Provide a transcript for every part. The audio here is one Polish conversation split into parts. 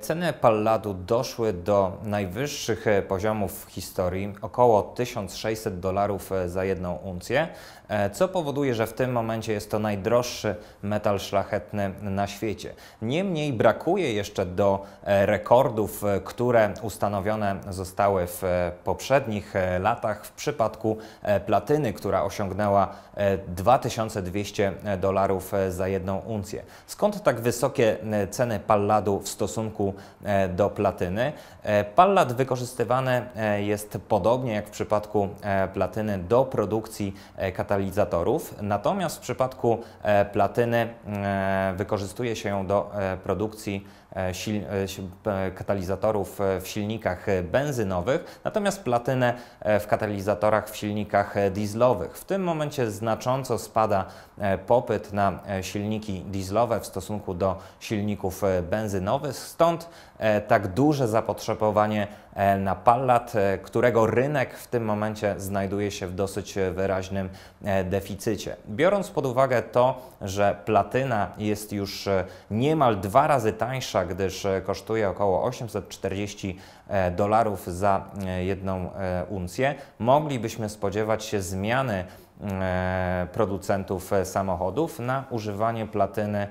Ceny Palladu doszły do najwyższych e, poziomów w historii, około 1600 dolarów e, za jedną uncję, e, co powoduje, że w tym momencie jest to najdroższy metal szlachetny na świecie. Niemniej brakuje jeszcze do rekordów, które ustanowione zostały w poprzednich latach w przypadku platyny, która osiągnęła 2200 dolarów za jedną uncję. Skąd tak wysokie ceny Palladu w stosunku E, do platyny. E, pallad wykorzystywany e, jest podobnie jak w przypadku platyny do produkcji katalizatorów, natomiast w przypadku platyny wykorzystuje się ją do produkcji katalizatorów w silnikach benzynowych, natomiast platynę w katalizatorach w silnikach dieslowych. W tym momencie znacząco spada popyt na silniki dieslowe w stosunku do silników benzynowych, stąd skąd e, tak duże zapotrzebowanie E, na Pallad, e, którego rynek w tym momencie znajduje się w dosyć e, wyraźnym deficycie. Biorąc pod uwagę to, że platyna jest już niemal dwa razy tańsza, gdyż kosztuje około 840 dolarów za jedną uncję, moglibyśmy spodziewać się zmiany producentów samochodów na używanie platyny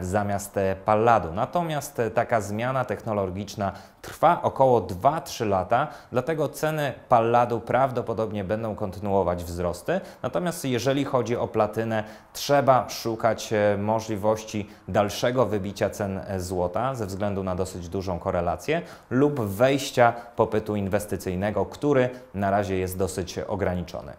zamiast palladu. Natomiast taka zmiana technologiczna trwa około 2-3 lata, dlatego ceny Palladu prawdopodobnie będą kontynuować wzrosty. Natomiast jeżeli chodzi o platynę, trzeba szukać e, możliwości dalszego wybicia cen e, złota ze względu na dosyć dużą korelację lub wejścia popytu inwestycyjnego, który na razie jest dosyć e, ograniczony.